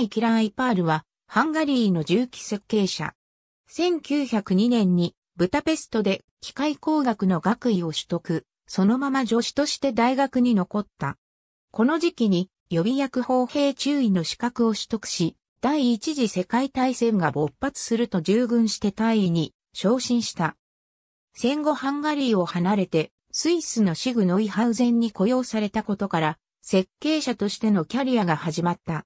イ・キラン・イパールは、ハンガリーの重機設計者。1902年に、ブタペストで機械工学の学位を取得、そのまま助手として大学に残った。この時期に、予備役砲兵注意の資格を取得し、第一次世界大戦が勃発すると従軍して大尉に昇進した。戦後ハンガリーを離れて、スイスのシグノイハウゼンに雇用されたことから、設計者としてのキャリアが始まった。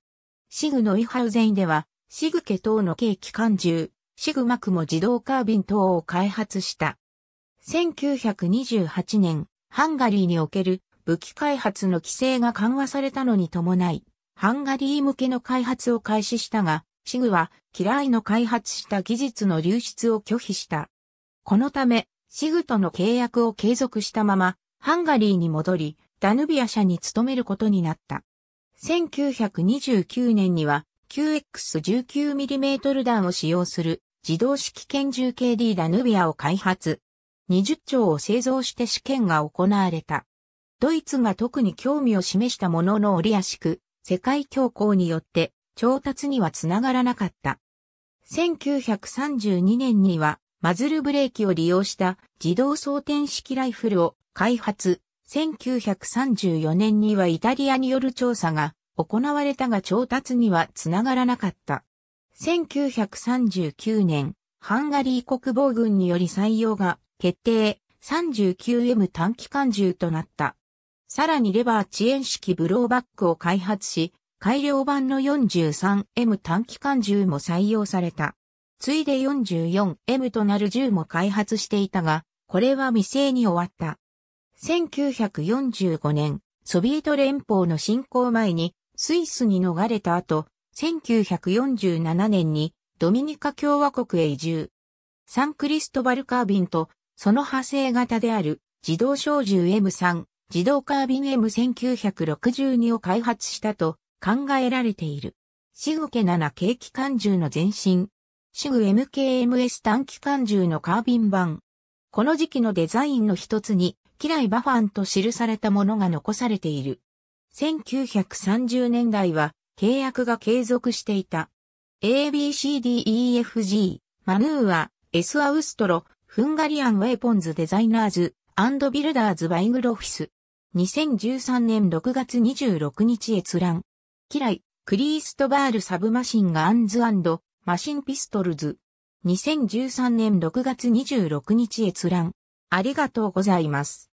シグのイハウゼイでは、シグ家等の軽機関銃、シグマクも自動カービン等を開発した。1928年、ハンガリーにおける武器開発の規制が緩和されたのに伴い、ハンガリー向けの開発を開始したが、シグは嫌いの開発した技術の流出を拒否した。このため、シグとの契約を継続したまま、ハンガリーに戻り、ダヌビア社に勤めることになった。1929年には 9X19mm 弾を使用する自動式拳銃 KD ダヌビアを開発。20丁を製造して試験が行われた。ドイツが特に興味を示したものの折やしく、世界恐慌によって調達にはつながらなかった。1932年にはマズルブレーキを利用した自動装填式ライフルを開発、1934年にはイタリアによる調査が行われたが調達にはつながらなかった。1939年、ハンガリー国防軍により採用が決定 39M 短期間銃となった。さらにレバー遅延式ブローバックを開発し、改良版の 43M 短期間銃も採用された。ついで 44M となる銃も開発していたが、これは未成に終わった。1945年、ソビエト連邦の侵攻前にスイスに逃れた後、1947年にドミニカ共和国へ移住。サンクリストバルカービンとその派生型である自動小銃 M3、自動カービン M1962 を開発したと考えられている。シグケ7軽機関銃の前身。シグ MKMS 短機関銃のカービン版。この時期のデザインの一つにキライ・バファンと記されたものが残されている。1930年代は契約が継続していた。ABCDEFG、マヌーア、エスアウストロ、フンガリアン・ウェポンズ・デザイナーズ、アンド・ビルダーズ・バイグル・オフィス。2013年6月26日閲覧。キライ、クリーストバール・サブマシンガンズアンド、マシンピストルズ。2013年6月26日閲覧。ありがとうございます。